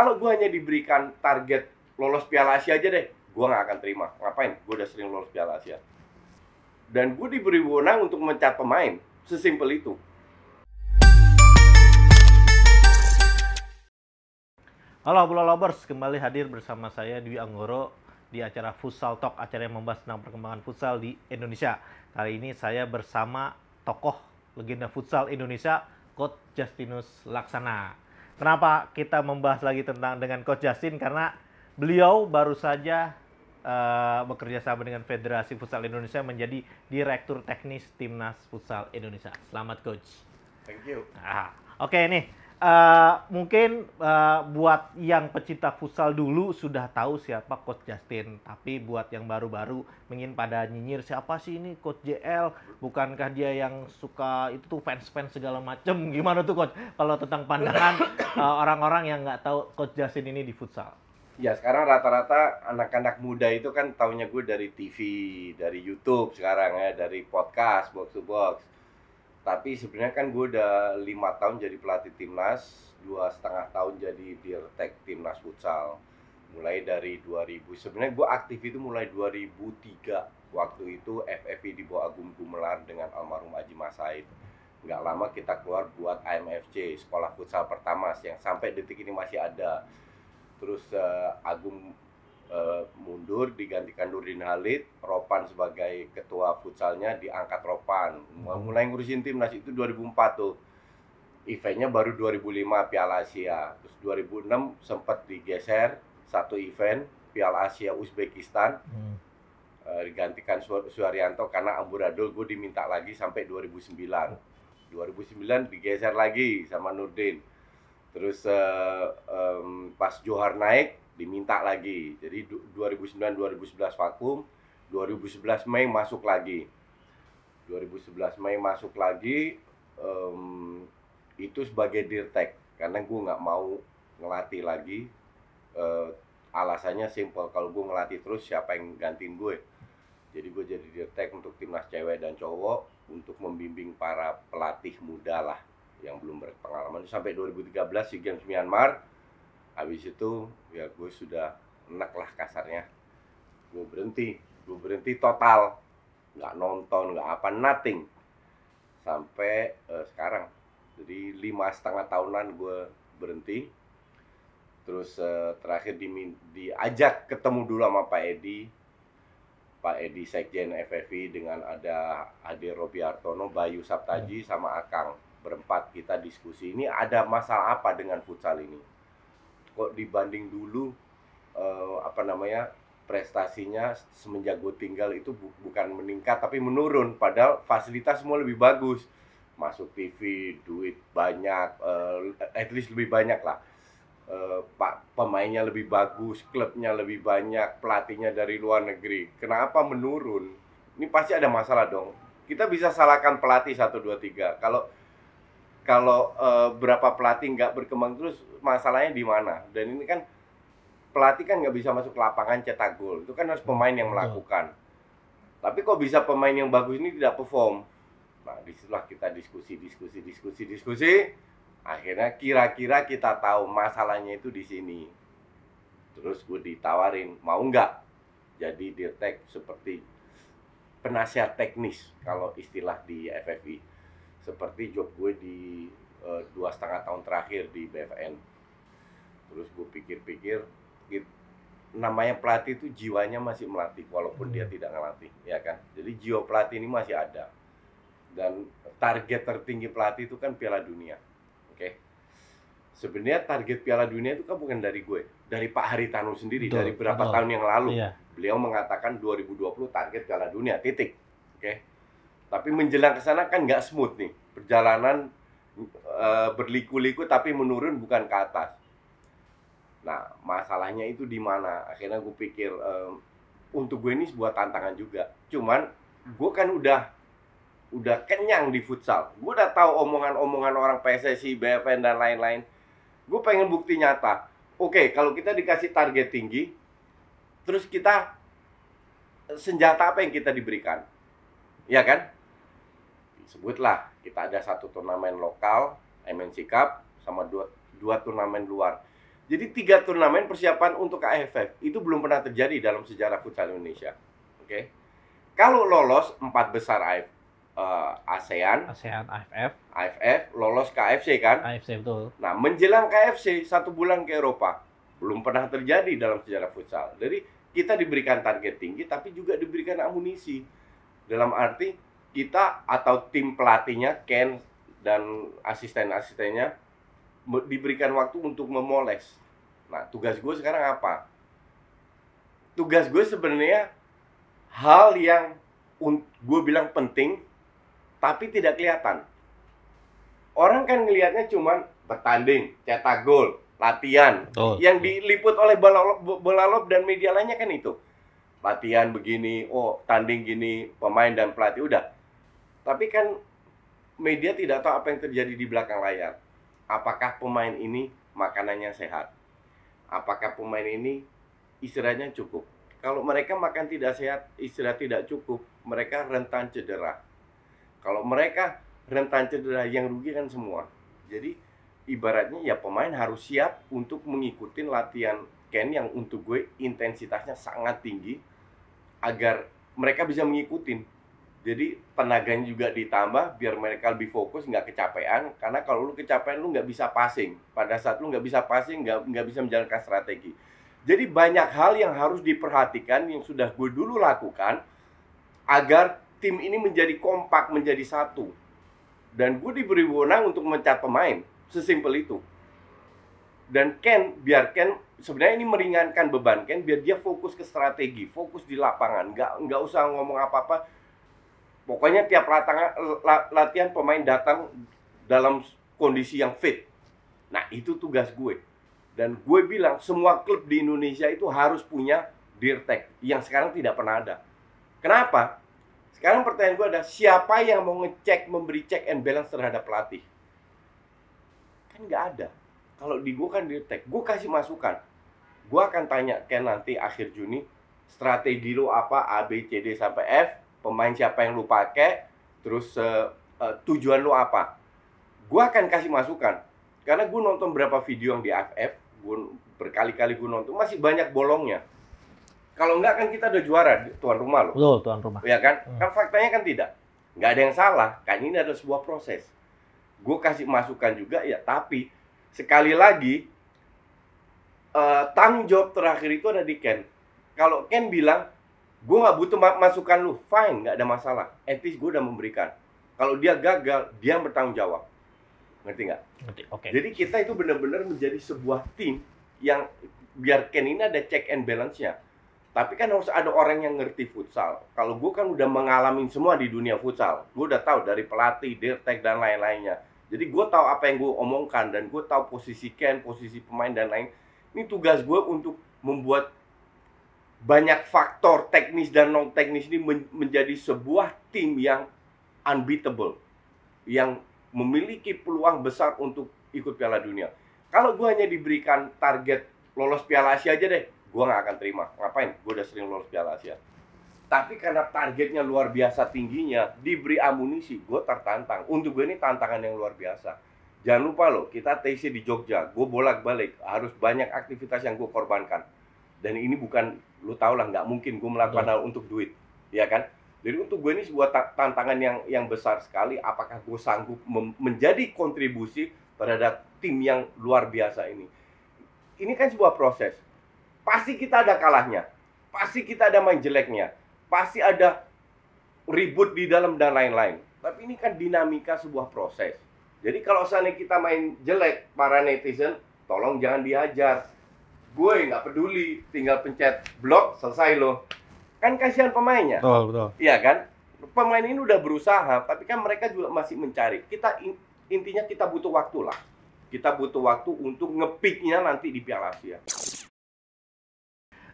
kalau gue hanya diberikan target lolos Piala Asia aja deh, gue nggak akan terima. Ngapain? Gue udah sering lolos Piala Asia. Dan gue diberi wewenang untuk mencat pemain. Sesimpel itu. Halo Bola Lovers, kembali hadir bersama saya Dwi Anggoro di acara Futsal Talk, acara yang membahas tentang perkembangan futsal di Indonesia. Kali ini saya bersama tokoh legenda futsal Indonesia, Coach Justinus Laksana. Kenapa kita membahas lagi tentang dengan Coach Justin? Karena beliau baru saja uh, bekerja sama dengan Federasi Futsal Indonesia menjadi direktur teknis timnas futsal Indonesia. Selamat coach. Thank you. Ah, Oke okay, nih Uh, mungkin uh, buat yang pecinta futsal dulu sudah tahu siapa Coach Justin, tapi buat yang baru-baru ingin pada nyinyir siapa sih ini Coach JL? Bukankah dia yang suka itu tuh fans-fans segala macem? Gimana tuh Coach? Kalau tentang pandangan eh, orang-orang uh, yang nggak tahu Coach Justin ini di futsal? Ya sekarang rata-rata anak-anak muda itu kan taunya gue dari TV, dari YouTube sekarang ya, dari podcast box to box tapi sebenarnya kan gue udah lima tahun jadi pelatih timnas dua setengah tahun jadi dirtek timnas futsal mulai dari 2000 sebenarnya gue aktif itu mulai 2003 waktu itu FFI di bawah Agung Gumelar dengan almarhum Aji Masaid. Said nggak lama kita keluar buat AMFC sekolah futsal pertama yang sampai detik ini masih ada terus uh, Agung Eh, mundur digantikan Nurdin Halid, Ropan sebagai ketua futsalnya diangkat Ropan. Hmm. Mulai ngurusin timnas itu 2004 tuh. Eventnya baru 2005 Piala Asia. Terus 2006 sempat digeser satu event Piala Asia Uzbekistan. Hmm. Eh, digantikan Su Suharyanto karena amburadul gue diminta lagi sampai 2009. 2009 digeser lagi sama Nurdin. Terus uh, um, pas Johar naik diminta lagi. Jadi 2009 2011 vakum, 2011 Mei masuk lagi. 2011 Mei masuk lagi um, itu sebagai dirtek karena gue nggak mau ngelatih lagi uh, alasannya simpel kalau gue ngelatih terus siapa yang gantiin gue jadi gue jadi dirtek untuk timnas cewek dan cowok untuk membimbing para pelatih muda lah yang belum berpengalaman sampai 2013 SEA Games Myanmar habis itu ya gue sudah enak lah kasarnya gue berhenti gue berhenti total nggak nonton nggak apa nothing sampai uh, sekarang jadi lima setengah tahunan gue berhenti terus uh, terakhir di, diajak ketemu dulu sama Pak Edi Pak Edi Sekjen FFI dengan ada Ade Robi Artono, Bayu Saptaji hmm. sama Akang berempat kita diskusi ini ada masalah apa dengan futsal ini kok dibanding dulu uh, apa namanya prestasinya semenjak gue tinggal itu bu bukan meningkat tapi menurun padahal fasilitas semua lebih bagus masuk TV duit banyak uh, at least lebih banyak lah uh, pak pemainnya lebih bagus klubnya lebih banyak pelatihnya dari luar negeri kenapa menurun ini pasti ada masalah dong kita bisa salahkan pelatih satu dua tiga kalau kalau e, berapa pelatih nggak berkembang terus masalahnya di mana dan ini kan pelatih kan nggak bisa masuk lapangan cetak gol itu kan harus pemain yang melakukan tapi kok bisa pemain yang bagus ini tidak perform nah disitulah kita diskusi diskusi diskusi diskusi akhirnya kira-kira kita tahu masalahnya itu di sini terus gue ditawarin mau nggak jadi dirtek seperti penasihat teknis kalau istilah di FFI seperti job gue di eh, dua setengah tahun terakhir di BFN terus gue pikir-pikir namanya pelatih itu jiwanya masih melatih walaupun hmm. dia tidak ngelatih ya kan jadi jiwa pelatih ini masih ada dan target tertinggi pelatih itu kan Piala Dunia oke okay? sebenarnya target Piala Dunia itu kan bukan dari gue dari Pak Tanu sendiri betul, dari berapa betul. tahun yang lalu iya. beliau mengatakan 2020 target Piala Dunia titik oke okay? Tapi menjelang ke sana kan nggak smooth nih. Perjalanan e, berliku-liku tapi menurun bukan ke atas. Nah, masalahnya itu di mana? Akhirnya gue pikir e, untuk gue ini sebuah tantangan juga. Cuman hmm. gue kan udah udah kenyang di futsal. Gue udah tahu omongan-omongan orang PSSI, BFN dan lain-lain. Gue pengen bukti nyata. Oke, kalau kita dikasih target tinggi, terus kita senjata apa yang kita diberikan? Ya kan? sebutlah kita ada satu turnamen lokal MNC Cup sama dua dua turnamen luar. Jadi tiga turnamen persiapan untuk AFF itu belum pernah terjadi dalam sejarah futsal Indonesia. Oke. Okay? Kalau lolos empat besar AFF uh, eh, ASEAN, ASEAN AFF, AFF lolos KFC kan? AFC betul. Nah, menjelang KFC satu bulan ke Eropa belum pernah terjadi dalam sejarah futsal. Jadi kita diberikan target tinggi tapi juga diberikan amunisi. Dalam arti kita atau tim pelatihnya Ken dan asisten-asistennya diberikan waktu untuk memoles. Nah, tugas gue sekarang apa? Tugas gue sebenarnya hal yang gue bilang penting, tapi tidak kelihatan. Orang kan ngelihatnya cuman bertanding, cetak gol, latihan, oh, yang diliput oleh bola, bola lob dan media lainnya kan itu. Latihan begini, oh tanding gini, pemain dan pelatih udah tapi kan media tidak tahu apa yang terjadi di belakang layar. Apakah pemain ini makanannya sehat? Apakah pemain ini istirahatnya cukup? Kalau mereka makan tidak sehat, istirahat tidak cukup, mereka rentan cedera. Kalau mereka rentan cedera, yang rugi kan semua. Jadi ibaratnya ya pemain harus siap untuk mengikuti latihan Ken yang untuk gue intensitasnya sangat tinggi agar mereka bisa mengikuti jadi tenaganya juga ditambah biar mereka lebih fokus nggak kecapean karena kalau lu kecapean lu nggak bisa passing pada saat lu nggak bisa passing nggak nggak bisa menjalankan strategi jadi banyak hal yang harus diperhatikan yang sudah gue dulu lakukan agar tim ini menjadi kompak menjadi satu dan gue diberi wewenang untuk mencat pemain sesimpel itu dan Ken biar Ken sebenarnya ini meringankan beban Ken biar dia fokus ke strategi fokus di lapangan nggak nggak usah ngomong apa apa Pokoknya tiap latangan, latihan pemain datang dalam kondisi yang fit. Nah, itu tugas gue. Dan gue bilang semua klub di Indonesia itu harus punya Dirtek yang sekarang tidak pernah ada. Kenapa? Sekarang pertanyaan gue ada siapa yang mau ngecek memberi check and balance terhadap pelatih? Kan nggak ada. Kalau di gue kan Dirtek, gue kasih masukan. Gue akan tanya Ken nanti akhir Juni strategi lo apa A B C D sampai F pemain siapa yang lu pakai, terus uh, uh, tujuan lu apa. Gue akan kasih masukan. Karena gue nonton berapa video yang di AFF, gue berkali-kali gue nonton, masih banyak bolongnya. Kalau enggak kan kita udah juara tuan rumah loh. Betul, tuan rumah. Ya kan? Hmm. Kan faktanya kan tidak. Enggak ada yang salah, kan ini ada sebuah proses. Gue kasih masukan juga ya, tapi sekali lagi uh, tanggung jawab terakhir itu ada di Ken. Kalau Ken bilang gue nggak butuh masukan lu fine nggak ada masalah at gue udah memberikan kalau dia gagal dia bertanggung jawab ngerti nggak ngerti oke okay. jadi kita itu benar-benar menjadi sebuah tim yang biar Ken ini ada check and balance nya tapi kan harus ada orang yang ngerti futsal. Kalau gue kan udah mengalami semua di dunia futsal, gue udah tahu dari pelatih, dirtek dan lain-lainnya. Jadi gue tahu apa yang gue omongkan dan gue tahu posisi Ken, posisi pemain dan lain. Ini tugas gue untuk membuat banyak faktor teknis dan non teknis ini men menjadi sebuah tim yang unbeatable yang memiliki peluang besar untuk ikut Piala Dunia. Kalau gue hanya diberikan target lolos Piala Asia aja deh, gue nggak akan terima. Ngapain? Gue udah sering lolos Piala Asia. Tapi karena targetnya luar biasa tingginya, diberi amunisi, gue tertantang. Untuk gue ini tantangan yang luar biasa. Jangan lupa loh, kita TC di Jogja, gue bolak-balik, harus banyak aktivitas yang gue korbankan dan ini bukan lu tau lah nggak mungkin gue melakukan iya. hal untuk duit ya kan jadi untuk gue ini sebuah tantangan yang yang besar sekali apakah gue sanggup menjadi kontribusi terhadap tim yang luar biasa ini ini kan sebuah proses pasti kita ada kalahnya pasti kita ada main jeleknya pasti ada ribut di dalam dan lain-lain tapi ini kan dinamika sebuah proses jadi kalau seandainya kita main jelek para netizen tolong jangan dihajar gue nggak peduli tinggal pencet blok selesai loh kan kasihan pemainnya betul betul iya kan pemain ini udah berusaha tapi kan mereka juga masih mencari kita intinya kita butuh waktu lah kita butuh waktu untuk ngepicknya nanti di Piala Asia.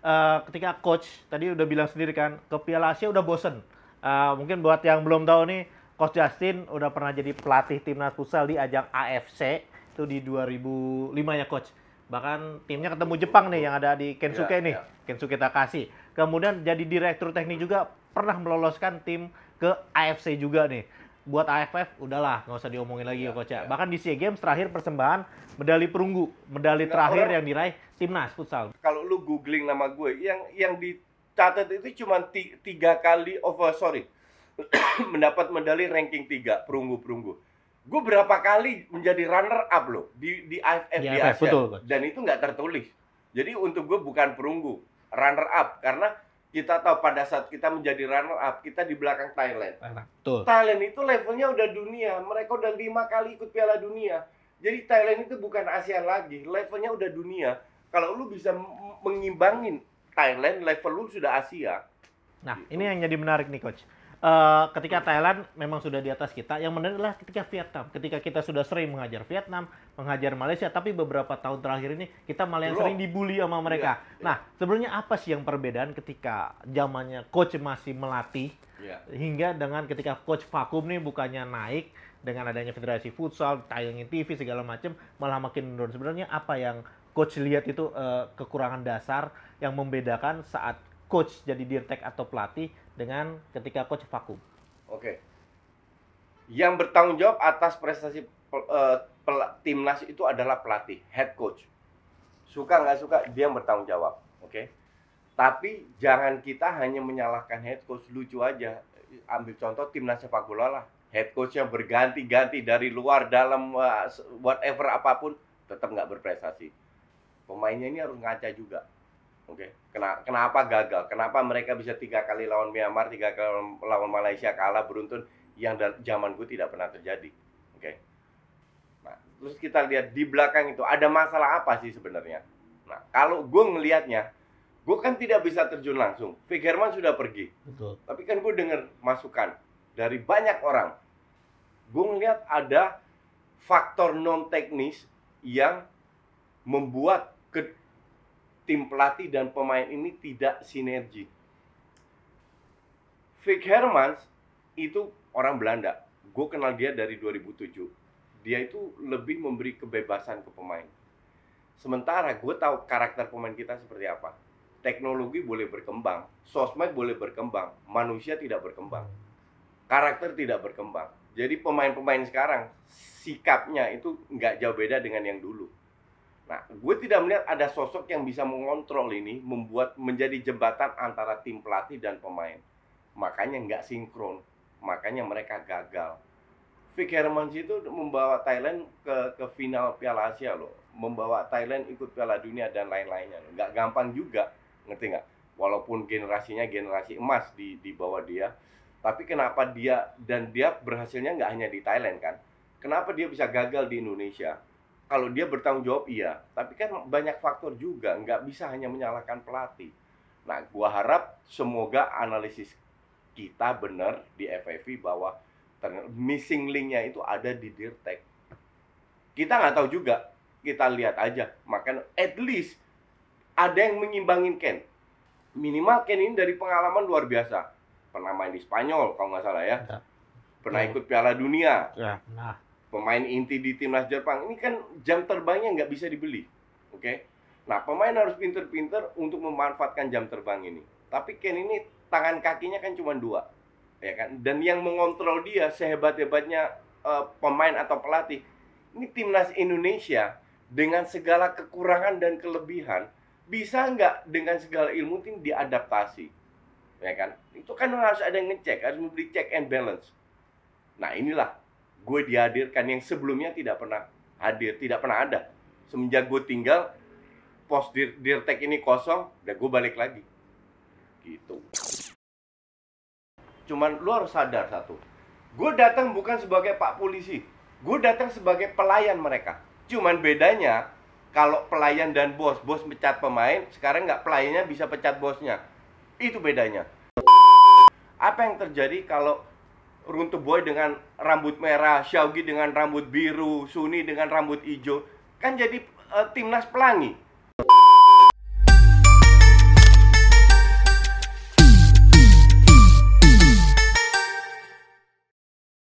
Uh, ketika coach tadi udah bilang sendiri kan ke Piala Asia udah bosen. Uh, mungkin buat yang belum tahu nih, Coach Justin udah pernah jadi pelatih timnas futsal di ajang AFC itu di 2005 ya coach. Bahkan timnya ketemu Jepang nih yang ada di Kensuke yeah, nih, yeah. Kensuke Takashi. Kemudian jadi direktur teknik juga pernah meloloskan tim ke AFC juga nih. Buat AFF udahlah nggak usah diomongin lagi iya, ya, ya coach yeah. Bahkan di SEA Games terakhir persembahan medali perunggu, medali nah, terakhir orang, yang diraih timnas futsal. Kalau lu googling nama gue, yang yang dicatat itu cuma tiga kali over oh, sorry mendapat medali ranking 3 perunggu-perunggu gue berapa kali menjadi runner up loh di di AFF di, di AFF, betul, dan itu nggak tertulis jadi untuk gue bukan perunggu runner up karena kita tahu pada saat kita menjadi runner up kita di belakang Thailand betul. Thailand itu levelnya udah dunia mereka udah lima kali ikut Piala Dunia jadi Thailand itu bukan Asia lagi levelnya udah dunia kalau lu bisa mengimbangin Thailand level lu sudah Asia nah gitu. ini yang jadi menarik nih coach Eh, ketika Thailand memang sudah di atas kita, yang menarik adalah ketika Vietnam. Ketika kita sudah sering mengajar Vietnam, mengajar Malaysia, tapi beberapa tahun terakhir ini kita malah yang sering dibully sama mereka. Yeah, yeah. Nah, sebenarnya apa sih yang perbedaan ketika zamannya coach masih melatih yeah. hingga dengan ketika coach vakum nih bukannya naik dengan adanya federasi futsal, tayangin TV segala macam malah makin menurun. Sebenarnya apa yang coach lihat itu uh, kekurangan dasar yang membedakan saat coach jadi dirtek atau pelatih dengan ketika coach vakum. Oke. Yang bertanggung jawab atas prestasi uh, timnas itu adalah pelatih, head coach. Suka nggak suka dia yang bertanggung jawab. Oke. Tapi jangan kita hanya menyalahkan head coach lucu aja. Ambil contoh timnas sepak bola lah. Head coachnya berganti-ganti dari luar dalam eh, whatever apapun tetap nggak berprestasi. Pemainnya ini harus ngaca juga Oke. Okay. kenapa gagal? Kenapa mereka bisa tiga kali lawan Myanmar, tiga kali lawan Malaysia kalah beruntun yang zaman gue tidak pernah terjadi. Oke. Okay. Nah, terus kita lihat di belakang itu ada masalah apa sih sebenarnya? Nah, kalau gue ngelihatnya, gue kan tidak bisa terjun langsung. Figerman sudah pergi. Betul. Tapi kan gue dengar masukan dari banyak orang. Gue ngelihat ada faktor non teknis yang membuat tim pelatih dan pemain ini tidak sinergi. Vic Hermans itu orang Belanda. Gue kenal dia dari 2007. Dia itu lebih memberi kebebasan ke pemain. Sementara gue tahu karakter pemain kita seperti apa. Teknologi boleh berkembang, sosmed boleh berkembang, manusia tidak berkembang. Karakter tidak berkembang. Jadi pemain-pemain sekarang sikapnya itu nggak jauh beda dengan yang dulu Nah, gue tidak melihat ada sosok yang bisa mengontrol ini, membuat menjadi jembatan antara tim pelatih dan pemain. Makanya nggak sinkron, makanya mereka gagal. Vic Hermans itu membawa Thailand ke ke final Piala Asia loh, membawa Thailand ikut Piala Dunia dan lain-lainnya. Nggak gampang juga, ngerti nggak? Walaupun generasinya generasi emas di di bawah dia, tapi kenapa dia dan dia berhasilnya nggak hanya di Thailand kan? Kenapa dia bisa gagal di Indonesia? kalau dia bertanggung jawab iya, tapi kan banyak faktor juga, nggak bisa hanya menyalahkan pelatih. Nah, gua harap semoga analisis kita benar di FFV bahwa missing linknya itu ada di Dirtek. Kita nggak tahu juga, kita lihat aja. Makan at least ada yang mengimbangin Ken. Minimal Ken ini dari pengalaman luar biasa. Pernah main di Spanyol kalau nggak salah ya. Pernah ikut Piala Dunia. Ya, nah pemain inti di timnas Jepang ini kan jam terbangnya nggak bisa dibeli oke okay? nah pemain harus pinter-pinter untuk memanfaatkan jam terbang ini tapi Ken ini tangan kakinya kan cuma dua ya kan dan yang mengontrol dia sehebat hebatnya uh, eh, pemain atau pelatih ini timnas Indonesia dengan segala kekurangan dan kelebihan bisa nggak dengan segala ilmu tim diadaptasi ya kan itu kan harus ada yang ngecek harus memberi check and balance nah inilah gue dihadirkan yang sebelumnya tidak pernah hadir, tidak pernah ada. Semenjak gue tinggal, pos dir dirtek ini kosong, dan gue balik lagi. Gitu. Cuman lu harus sadar satu, gue datang bukan sebagai pak polisi, gue datang sebagai pelayan mereka. Cuman bedanya, kalau pelayan dan bos, bos pecat pemain, sekarang nggak pelayannya bisa pecat bosnya. Itu bedanya. Apa yang terjadi kalau Runtuh Boy dengan rambut merah, Xiaogi dengan rambut biru, Suni dengan rambut hijau, kan jadi uh, timnas pelangi.